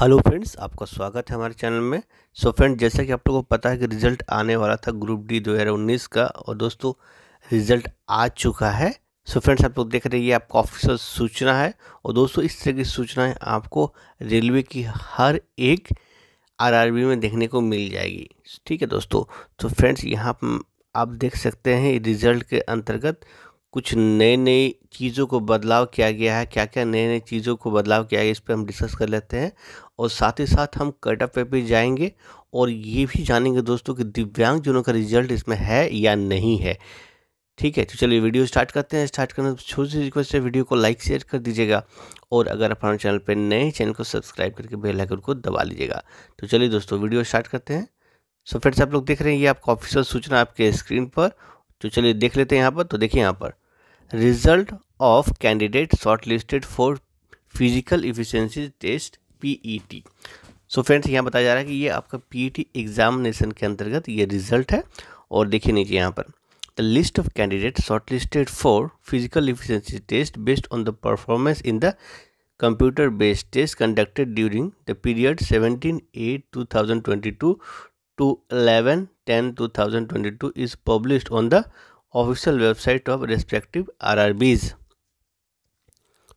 Hello friends आपका स्वागत है हमारे चैनल में सो so फ्रेंड्स जैसा कि आप लोगों को पता है कि रिजल्ट आने वाला था ग्रुप डी 2019 का और दोस्तों रिजल्ट आ चुका है सो so फ्रेंड्स आप लोग देख रहे हैं ये आपका ऑफिसर सूचना है और दोस्तों इस तरह की सूचनाएं आपको रेलवे की हर एक आरआरबी में देखने को मिल जाएगी ठीक है दोस्तों तो फ्रेंड्स यहाँ आप देख सकते हैं रिजल्ट के अंतर्गत कुछ नए नए चीज़ों को बदलाव किया गया है क्या क्या नए नए चीज़ों को बदलाव किया गया इस पर हम डिस्कस कर लेते हैं और साथ ही साथ हम कटअप पे भी जाएंगे और ये भी जानेंगे दोस्तों कि दिव्यांगजनों का रिजल्ट इसमें है या नहीं है ठीक है तो चलिए वीडियो स्टार्ट करते हैं स्टार्ट करने छोटी सी रिक्वेस्ट है वीडियो को लाइक शेयर कर दीजिएगा और अगर आप हमारे चैनल पर नए चैनल को सब्सक्राइब करके बेल आइकन को दबा लीजिएगा तो चलिए दोस्तों वीडियो स्टार्ट करते हैं सो फ्रेंड्स आप लोग देख रहे हैं ये आपका ऑफिशियल सूचना आपके स्क्रीन पर तो चलिए देख लेते हैं यहाँ पर तो देखिए यहाँ पर result of candidate shortlisted for physical efficiency test PET so friends यहाँ बताया जा रहा है कि ये आपका पीईटी एग्जामिनेशन e के अंतर्गत ये रिजल्ट है और देखिए नीचे यहाँ पर the list of candidate shortlisted for physical efficiency test based on the performance in the computer based test conducted during the period seventeen eight two to 11 10 2022 is published on the official website of respective RRBs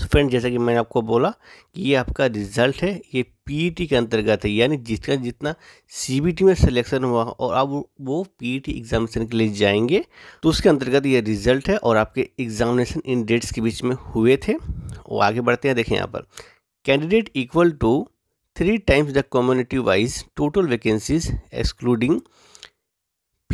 so friend जैसा कि मैंने आपको बोला कि ये आपका result है ये पीईटी e के अंतर्गत है यानी जिसका जितना सीबीटी में सिलेक्शन हुआ और आप वो पीईटी एग्जामिनेशन e के लिए जाएंगे तो उसके अंतर्गत ये रिजल्ट है और आपके एग्जामिनेशन इन डेट्स के बीच में हुए थे वो आगे बढ़ते हैं देखें यहाँ पर candidate equal to three times the community wise total vacancies excluding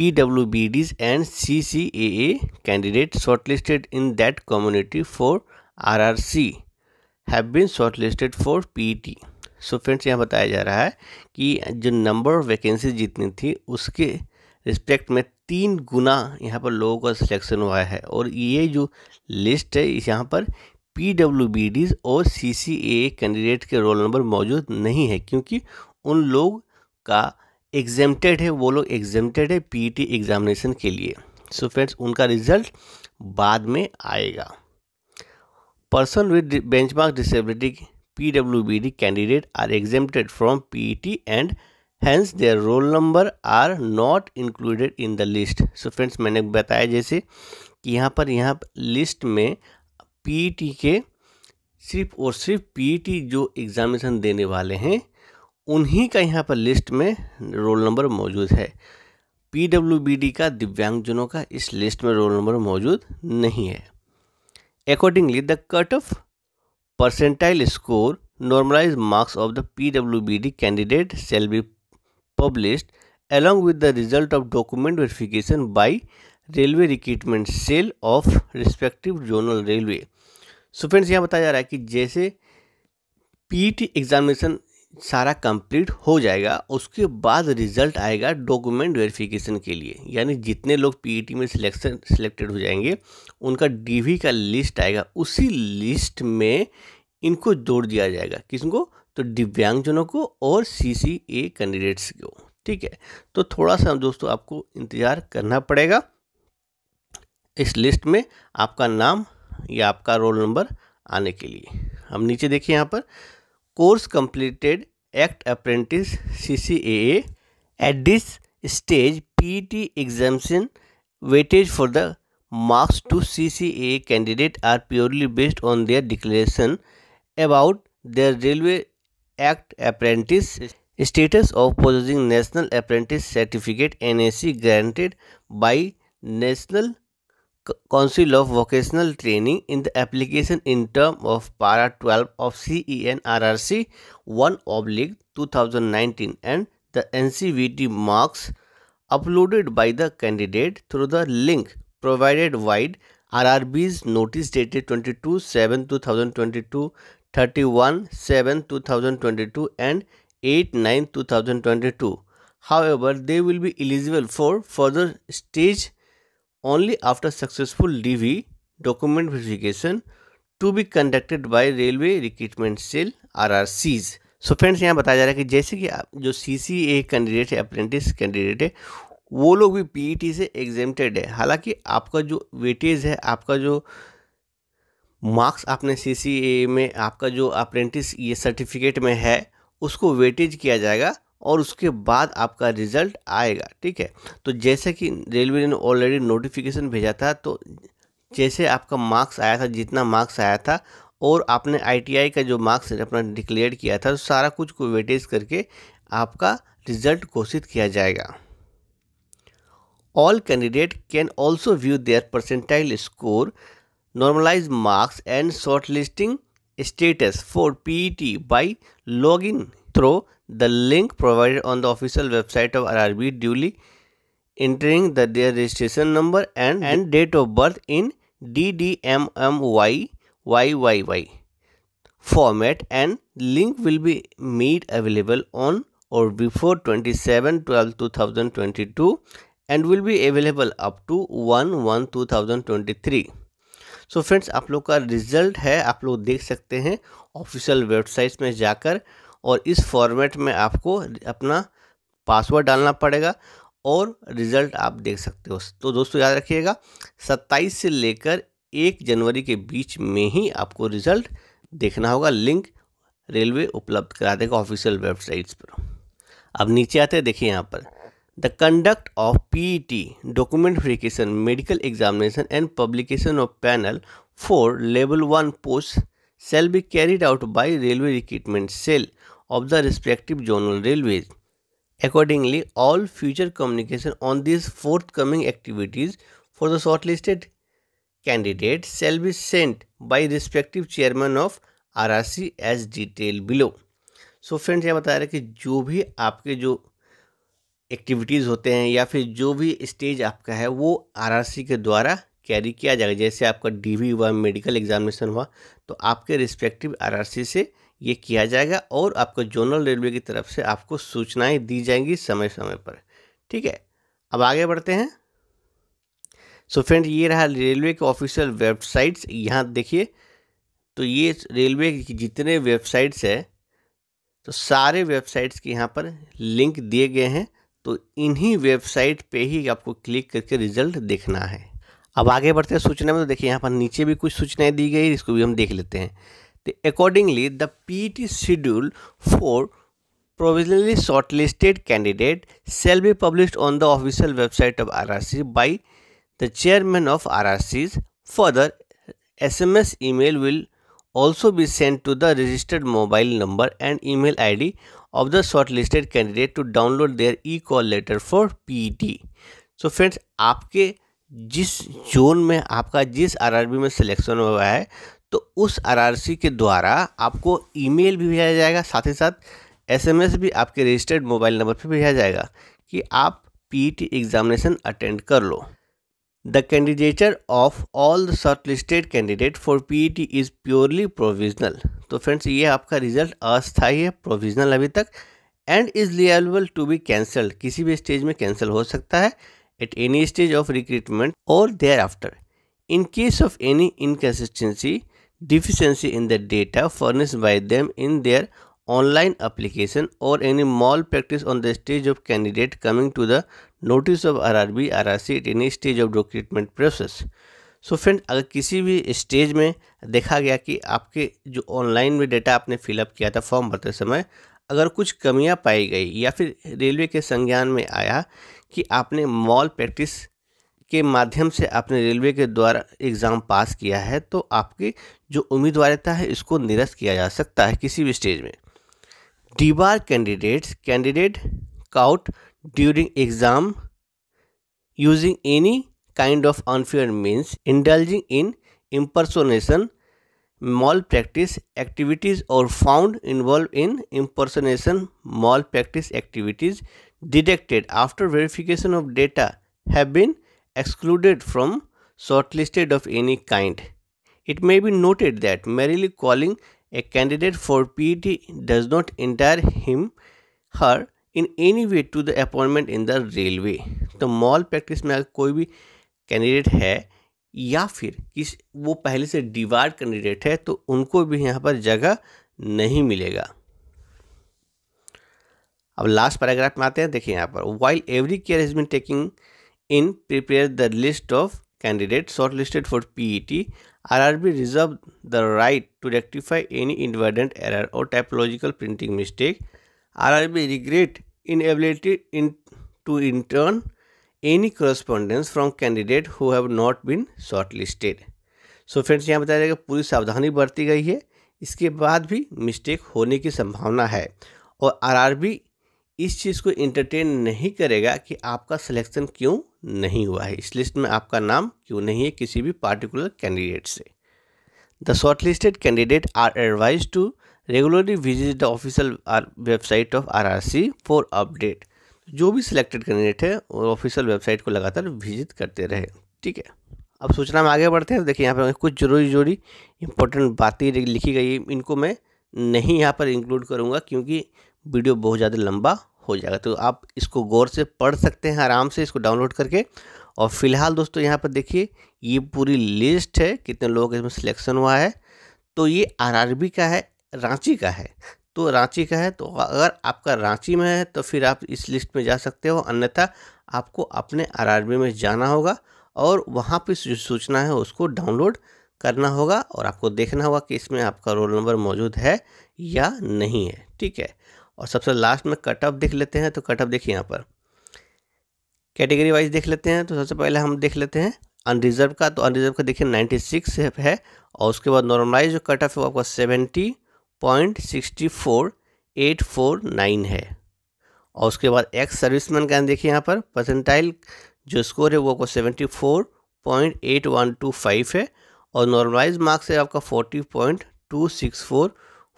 B Ds and C C A PWBDs and CCAA candidates shortlisted in that community for RRC have been shortlisted for T so friends यहाँ बताया जा रहा है कि जो number of vacancy जितनी थी उसके रिस्पेक्ट में तीन गुना यहाँ पर लोगों का सिलेक्शन हुआ है और ये जो लिस्ट है यहाँ पर पी डब्ल्यू बी डीज और सी सी ए कैंडिडेट के रोल नंबर मौजूद नहीं है क्योंकि उन लोग का एग्जेम्प्टेड है वो लोग एग्जेम्प्टेड है पीटी एग्जामिनेशन e के लिए सो so फ्रेंड्स उनका रिजल्ट बाद में आएगा person with benchmark disability P W B D candidate are exempted from P E T and hence their roll number are not included in the list so friends मैंने बताया जैसे कि यहाँ पर यहाँ लिस्ट में पी ई टी के सिर्फ और सिर्फ टी e जो एग्जामिनेशन देने वाले हैं उन्हीं का यहाँ पर लिस्ट में रोल नंबर मौजूद है पीडब्ल्यूबीडी का दिव्यांगजनों का इस लिस्ट में रोल नंबर मौजूद नहीं है accordingly the cut off percentile score normalise marks of the P W B D candidate shall be published along with the result of document verification by railway recruitment cell of respective zonal railway so friends यहाँ बताया जा रहा है कि जैसे T examination e सारा complete हो जाएगा उसके बाद रिजल्ट आएगा डॉक्यूमेंट वेरिफिकेशन के लिए यानी जितने लोग पीईटी e में सिलेक्शन सिलेक्टेड हो जाएंगे उनका डीवी का लिस्ट आएगा उसी लिस्ट में इनको जोड़ दिया जाएगा किसको तो दिव्यांगजनों को और सीसीए कैंडिडेट्स को ठीक है तो थोड़ा सा दोस्तों आपको इंतज़ार करना पड़ेगा इस लिस्ट में आपका नाम या आपका रोल नंबर आने के लिए हम नीचे देखें यहाँ पर course completed act apprentice CCAA. At this stage, PET exemption weightage for the marks to CCAA candidate are purely based on their declaration about their Railway Act apprentice status of possessing National Apprentice Certificate NAC granted by National Council of Vocational Training in the application in term of Para 12 of CENRRC 1 oblique 2019 and the NCVT marks uploaded by the candidate through the link provided wide RRB's notice dated 22 7 2022 31 7 2022 and 8 9 2022 however they will be eligible for further stage only after successful DV document verification to be conducted by Railway Recruitment Cell RRCs. So friends यहाँ बताया जा रहा है कि जैसे कि आप जो सी सी ए कैंडिडेट है अप्रेंटिस कैंडिडेट है वो लोग भी पी ई टी से एग्जेम्प्टेड है हालांकि आपका जो वेटेज है आपका जो मार्क्स आपने सी सी ए में आपका जो अप्रेंटिस ये सर्टिफिकेट में है उसको वेटेज किया जाएगा और उसके बाद आपका रिजल्ट आएगा ठीक है तो जैसे कि रेलवे ने ऑलरेडी नोटिफिकेशन भेजा था तो जैसे आपका मार्क्स आया था जितना मार्क्स आया था और आपने आईटीआई का जो मार्क्स अपना डिक्लेयर किया था तो सारा कुछ को वेटेज करके आपका रिजल्ट घोषित किया जाएगा all candidate can also view their percentile score normalise marks and short listing status for P T by log in through the link provided on the official website of RRB duly entering the, their registration number and, and date of birth in DDMMYYYY format and link will be made available on or before 27 12 2022 and will be available up to 1-1-2023 thousand twenty so friends आप लोग का result है आप लोग देख सकते हैं official websites में जाकर और इस फॉर्मेट में आपको अपना पासवर्ड डालना पड़ेगा और रिज़ल्ट आप देख सकते हो तो दोस्तों याद रखिएगा 27 से लेकर 1 जनवरी के बीच में ही आपको रिज़ल्ट देखना होगा लिंक रेलवे उपलब्ध करा देगा ऑफिशियल वेबसाइट्स पर अब नीचे आते हैं देखिए यहाँ पर the conduct of PET document verification medical examination and publication of panel for level one post shall be carried out by railway recruitment cell of the respective zonal railways. Accordingly, all future communication on these forthcoming activities for the shortlisted candidate shall be sent by respective chairman of RRC as detailed below. so friends, ये बता रहे हैं कि जो भी आपके जो activities होते हैं या फिर जो भी स्टेज आपका है वो आरआरसी के द्वारा कैरी किया जाएगा जैसे आपका डीवी हुआ मेडिकल एग्जामिनेशन हुआ तो आपके रिस्पेक्टिव आरआरसी से ये किया जाएगा और आपको जोनल रेलवे की तरफ से आपको सूचनाएं दी जाएंगी समय समय पर ठीक है अब आगे बढ़ते हैं सो so फ्रेंड ये रहा रेलवे के ऑफिशियल वेबसाइट्स यहाँ देखिए तो ये रेलवे की जितने वेबसाइट्स है तो सारे वेबसाइट्स के यहाँ पर लिंक दिए गए हैं तो इन्हीं वेबसाइट पे ही आपको क्लिक करके रिजल्ट देखना है अब आगे बढ़ते हैं सूचना में तो देखिए यहाँ पर नीचे भी कुछ सूचनाएं दी गई इसको भी हम देख लेते हैं The, accordingly, the PET schedule for provisionally shortlisted candidate shall be published on the official website of RRC by the chairman of RRCs. Further, SMS email will also be sent to the registered mobile number and email ID of the shortlisted candidate to download their e-call letter for PET. so friends aapke जिस zone में आपका जिस RRB में selection हुआ है तो उस are के द्वारा आपको ईमेल भी भेजा जाएगा साथ ही साथ एसएमएस भी आपके रजिस्टर्ड मोबाइल नंबर पर भेजा जाएगा कि आप टी एग्जामिनेशन अटेंड कर लो the candidature of all the short listed candidate for T is purely provisional तो फ्रेंड्स ये आपका रिजल्ट अस्थायी है प्रोविजनल अभी तक and is liable to be cancelled किसी भी स्टेज में कैंसिल हो सकता है at any stage of recruitment और thereafter in case of any inconsistency deficiency in the data furnished by them in their online application or any malpractice on the stage of candidate coming to the notice of RRB RRC at any stage of recruitment process. So so friend अगर किसी भी stage में देखा गया कि आपके जो online में डेटा आपने फिलअप किया था फॉर्म भरते समय अगर कुछ कमियां पाई गई या फिर रेलवे के संज्ञान में आया कि आपने मॉल प्रैक्टिस के माध्यम से आपने रेलवे के द्वारा एग्ज़ाम पास किया है तो आपकी जो उम्मीदवारता है इसको निरस्त किया जा सकता है किसी भी स्टेज में debarred candidates candidate caught during exam using any kind of unfair means indulging in impersonation malpractice activities और found involve in impersonation malpractice activities detected after verification of data have been excluded from shortlisted of any kind. It may be noted that merely calling a candidate for PET does not entitle him her in any way to the appointment in the railway. तो malpractice में अगर कोई भी candidate है या फिर किस वो पहले से डिवार्ड कैंडिडेट है तो उनको भी यहाँ पर जगह नहीं मिलेगा अब लास्ट पैराग्राफ में आते हैं देखिए यहाँ पर while every care is been taking in prepare the list of candidates shortlisted for PET, RRB reserve the right to rectify any inadvertent error or typological printing mistake. RRB regret inability in, to intern any correspondence from candidate who have not been shortlisted. So so friends यहाँ बताया जाएगा पूरी सावधानी बरती गई है इसके बाद भी मिस्टेक होने की संभावना है और आरआरबी इस चीज़ को इंटरटेन नहीं करेगा कि आपका सिलेक्शन क्यों नहीं हुआ है इस लिस्ट में आपका नाम क्यों नहीं है किसी भी पार्टिकुलर कैंडिडेट से the short listed candidate are advise to regularly visit the official website of R R C for update जो भी सिलेक्टेड कैंडिडेट है वो ऑफिशियल वेबसाइट को लगातार विजिट करते रहे ठीक है अब सूचना में आगे बढ़ते हैं देखिए यहाँ पर कुछ जरूरी जरूरी इंपॉर्टेंट बातें लिखी गई इनको मैं नहीं यहाँ पर इंक्लूड करूँगा क्योंकि वीडियो बहुत ज़्यादा लंबा हो जाएगा तो आप इसको गौर से पढ़ सकते हैं आराम से इसको डाउनलोड करके और फिलहाल दोस्तों यहाँ पर देखिए ये पूरी लिस्ट है कितने लोगों का इसमें सिलेक्शन हुआ है तो ये आर का है रांची का है तो रांची का है तो अगर आपका रांची में है तो फिर आप इस लिस्ट में जा सकते हो अन्यथा आपको अपने आर में जाना होगा और वहाँ पर जो सूचना है उसको डाउनलोड करना होगा और आपको देखना होगा कि इसमें आपका रोल नंबर मौजूद है या नहीं है ठीक है और सबसे लास्ट में कट ऑफ देख लेते हैं तो कट ऑफ देखिए यहाँ पर कैटेगरी वाइज देख लेते हैं तो सबसे पहले हम देख लेते हैं अनरिजर्व का तो अनरिजर्व का देखिए 96 है और उसके बाद नॉर्मलाइज जो कट ऑफ है वो आपका seventy point sixty four eight four nine है और उसके बाद एक्स सर्विसमैन का देखिए यहाँ पर परसेंटाइल जो स्कोर है वो आपको seventy four point eight one two five है और नॉर्मलाइज मार्क्स है आपका forty point two six four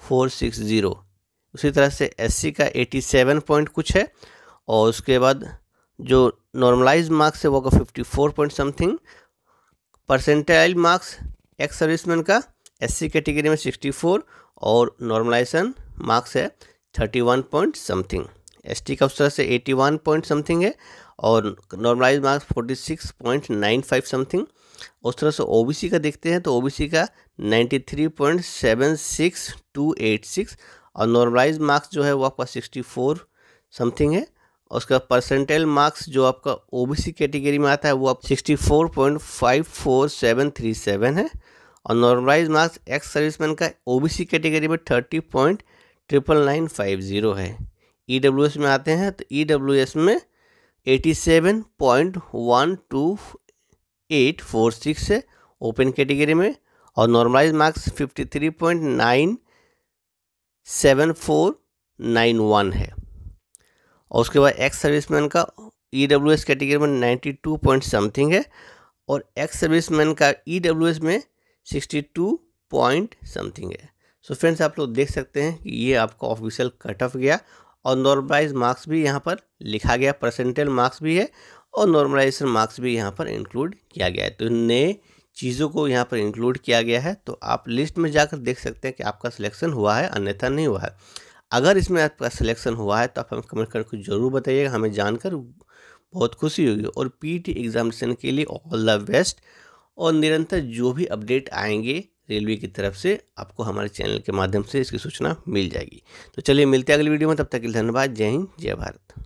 four six zero उसी तरह से एस का 87 पॉइंट कुछ है और उसके बाद जो नॉर्मलाइज मार्क्स है वो का 54 point something percentile marks ex serviceman का एस कैटेगरी में 64 और नॉर्मलाइजेशन मार्क्स है 31 पॉइंट समथिंग एस का उस तरह से 81 पॉइंट समथिंग है और नॉर्मलाइज मार्क्स 46.95 समथिंग उस तरह से ओबीसी का देखते हैं तो ओबीसी का 93.76286 और नॉर्मलाइज मार्क्स जो है वो आपका सिक्सटी फोर समथिंग है और उसका परसेंटेल मार्क्स जो आपका ओबीसी कैटेगरी में आता है वो आप sixty four point five four seven three seven है और नॉर्मलाइज मार्क्स एक्स सर्विसमैन का ओबीसी कैटेगरी में thirty point triple nine five zero है ई डब्ल्यू एस में आते हैं तो ई डब्ल्यू एस में eighty seven point one two eight four six है ओपन कैटेगरी में और normalise marks fifty three point nine seven four nine one है और उसके बाद एक्स सर्विसमैन का ई डब्ल्यू एस कैटेगरी में नाइन्टी टू पॉइंट समथिंग है और एक्स सर्विसमैन का ई डब्ल्यू एस में सिक्सटी टू पॉइंट समथिंग है सो so फ्रेंड्स आप लोग देख सकते हैं कि ये आपका ऑफिशियल कट ऑफ गया और नॉर्मलाइज मार्क्स भी यहाँ पर लिखा गया परसेंटेज मार्क्स भी है और नॉर्मलाइजेशन मार्क्स भी यहाँ पर इंक्लूड किया गया है तो नए चीज़ों को यहाँ पर इंक्लूड किया गया है तो आप लिस्ट में जाकर देख सकते हैं कि आपका सिलेक्शन हुआ है अन्यथा नहीं हुआ है अगर इसमें आपका सिलेक्शन हुआ है तो आप हमें कमेंट करके ज़रूर बताइएगा हमें जानकर बहुत खुशी होगी और पीटी एग्जामिनेशन के लिए ऑल द बेस्ट और निरंतर जो भी अपडेट आएंगे रेलवे की तरफ से आपको हमारे चैनल के माध्यम से इसकी सूचना मिल जाएगी तो चलिए मिलते हैं अगली वीडियो में तब तक के लिए धन्यवाद जय हिंद जय भारत